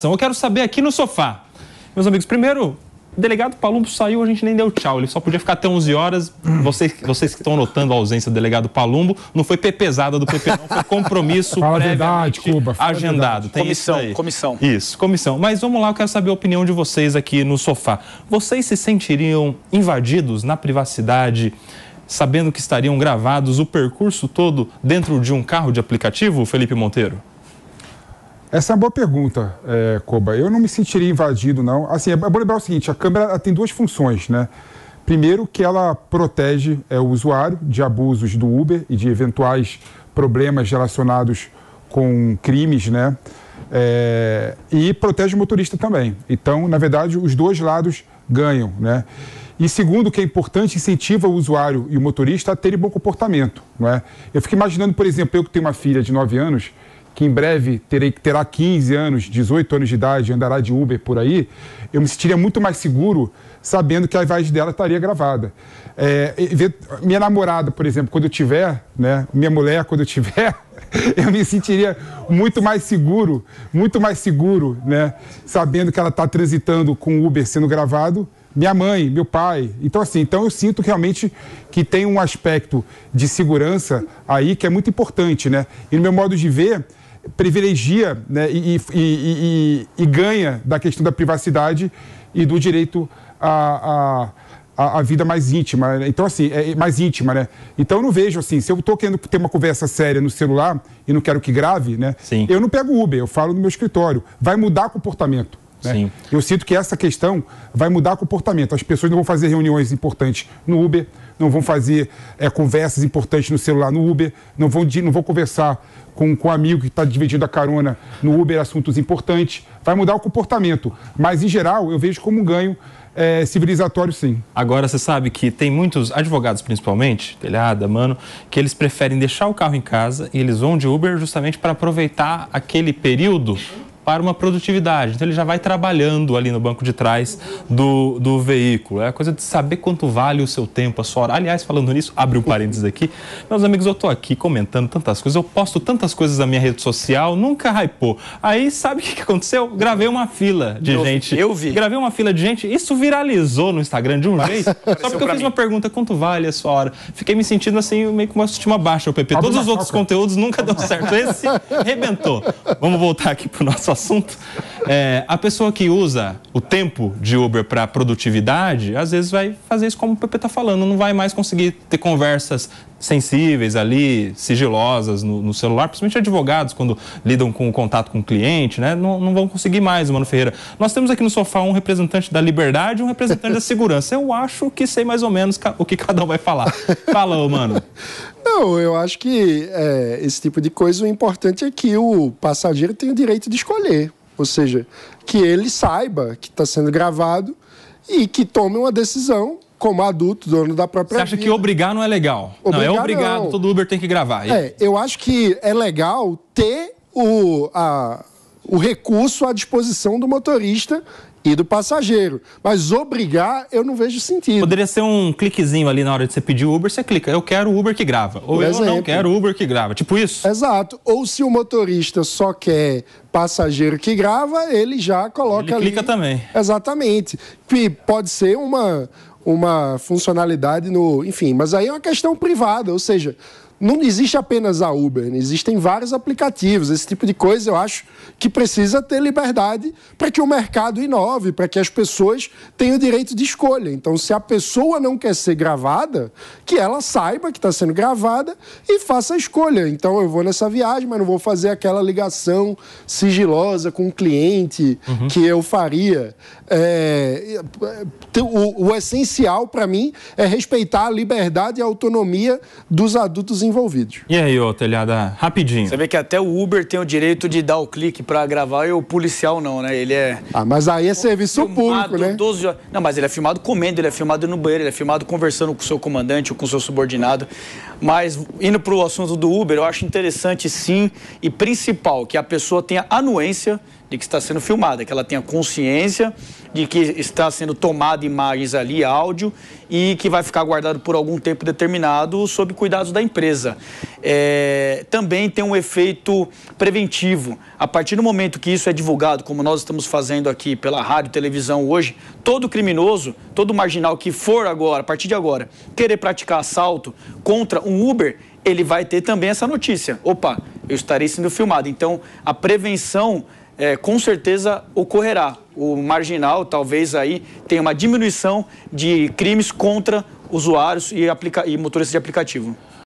Eu quero saber aqui no sofá. Meus amigos, primeiro, o delegado Palumbo saiu, a gente nem deu tchau. Ele só podia ficar até 11 horas. Hum. Vocês, vocês que estão notando a ausência do delegado Palumbo, não foi pesada do PP, não. Foi compromisso verdade, Cuba, fala agendado. Tem comissão, isso comissão. Isso, comissão. Mas vamos lá, eu quero saber a opinião de vocês aqui no sofá. Vocês se sentiriam invadidos na privacidade sabendo que estariam gravados o percurso todo dentro de um carro de aplicativo, Felipe Monteiro? Essa é uma boa pergunta, é, Koba. Eu não me sentiria invadido, não. Assim, é bom lembrar o seguinte, a câmera tem duas funções, né? Primeiro, que ela protege é, o usuário de abusos do Uber e de eventuais problemas relacionados com crimes, né? É, e protege o motorista também. Então, na verdade, os dois lados ganham, né? E segundo, que é importante, incentiva o usuário e o motorista a terem bom comportamento, não é? Eu fico imaginando, por exemplo, eu que tenho uma filha de 9 anos, que em breve terei, terá 15 anos, 18 anos de idade, andará de Uber por aí, eu me sentiria muito mais seguro sabendo que a voz dela estaria gravada. É, minha namorada, por exemplo, quando eu tiver, né, minha mulher, quando eu tiver, eu me sentiria muito mais seguro, muito mais seguro, né, sabendo que ela está transitando com o Uber sendo gravado, minha mãe, meu pai. Então, assim, então eu sinto realmente que tem um aspecto de segurança aí que é muito importante, né? E no meu modo de ver, privilegia né, e, e, e, e, ganha da questão da privacidade e do direito à, à, à vida mais íntima. Né. Então, assim, é, é mais íntima, né? Então, eu não vejo, assim, se eu estou querendo ter uma conversa séria no celular e não quero que grave, né? Sim. Eu não pego Uber, eu falo no meu escritório. Vai mudar comportamento. Né? Eu sinto que essa questão vai mudar comportamento. As pessoas não vão fazer reuniões importantes no Uber, não vão fazer é, conversas importantes no celular no Uber, não vão, não vão conversar com, com um amigo que está dividindo a carona no Uber assuntos importantes. Vai mudar o comportamento. Mas, em geral, eu vejo como um ganho é, civilizatório, sim. Agora, você sabe que tem muitos advogados, principalmente, telhada, mano, que eles preferem deixar o carro em casa e eles vão de Uber justamente para aproveitar aquele período para uma produtividade. Então ele já vai trabalhando ali no banco de trás do, do veículo. É a coisa de saber quanto vale o seu tempo, a sua hora. Aliás, falando nisso, abre um parênteses aqui. Meus amigos, eu estou aqui comentando tantas coisas, eu posto tantas coisas na minha rede social, nunca hypou. Aí sabe o que aconteceu? Gravei uma fila de eu, gente. Eu vi. Gravei uma fila de gente, isso viralizou no Instagram de um jeito. Só porque eu fiz mim. uma pergunta, quanto vale a sua hora? Fiquei me sentindo assim, meio que uma estima baixa, o PP. Todos os outros conteúdos nunca deu certo. Esse rebentou. Vamos voltar aqui pro nosso assunto. É, a pessoa que usa o tempo de Uber para produtividade, às vezes vai fazer isso como o Pepe está falando, não vai mais conseguir ter conversas sensíveis ali, sigilosas no, no, celular, principalmente advogados quando lidam com o contato com o cliente, né? Não, não vão conseguir mais, Mano Ferreira. Nós temos aqui no sofá um representante da liberdade e um representante da segurança. Eu acho que sei mais ou menos o que cada um vai falar. Fala, Mano. Não, eu acho que é, esse tipo de coisa, o importante é que o passageiro tenha o direito de escolher. Ou seja, que ele saiba que está sendo gravado e que tome uma decisão como adulto, dono da própria Você acha vida. que obrigar não é legal? É obrigar, não, é obrigado, não. todo Uber tem que gravar. É, é eu acho que é legal ter o, a, o recurso à disposição do motorista e do passageiro. Mas obrigar, eu não vejo sentido. Poderia ser um cliquezinho ali na hora de você pedir Uber, você clica, eu quero Uber que grava. Ou eu não quero Uber que grava. Tipo isso? Exato. Ou se o motorista só quer passageiro que grava, ele já coloca ele ali. clica também. Exatamente. Que pode ser uma, uma funcionalidade no. Enfim, mas aí é uma questão privada, ou seja não existe apenas a Uber, né? existem vários aplicativos. Esse tipo de coisa eu acho que precisa ter liberdade para que o mercado inove, para que as pessoas tenham o direito de escolha. Então, se a pessoa não quer ser gravada, que ela saiba que está sendo gravada e faça a escolha. Então, eu vou nessa viagem, mas não vou fazer aquela ligação sigilosa com o um cliente uhum. que eu faria. É, é o, o essencial para mim é respeitar a liberdade e a autonomia dos adultos em envolvidos. E aí, ô Telhada, rapidinho. Você vê que até o Uber tem o direito de dar o clique para gravar e o policial não, né? Ele é... Ah, mas aí é serviço filmado, público, né? 12 horas. Não, mas ele é filmado comendo, ele é filmado no banheiro, ele é filmado conversando com o seu comandante ou com o seu subordinado. Mas, indo para o assunto do Uber, eu acho interessante sim e principal que a pessoa tenha anuência de que está sendo filmada, que ela tenha consciência de que está sendo tomada imagens ali, áudio, e que vai ficar guardado por algum tempo determinado sob cuidados da empresa empresa, é, também tem um efeito preventivo. A partir do momento que isso é divulgado, como nós estamos fazendo aqui pela rádio e televisão hoje, todo criminoso, todo marginal que for agora, a partir de agora, querer praticar assalto contra um Uber, ele vai ter também essa notícia. Opa, eu estarei sendo filmado. Então, a prevenção é, com certeza ocorrerá. O marginal talvez aí tenha uma diminuição de crimes contra usuários e, e motoristas de aplicativo.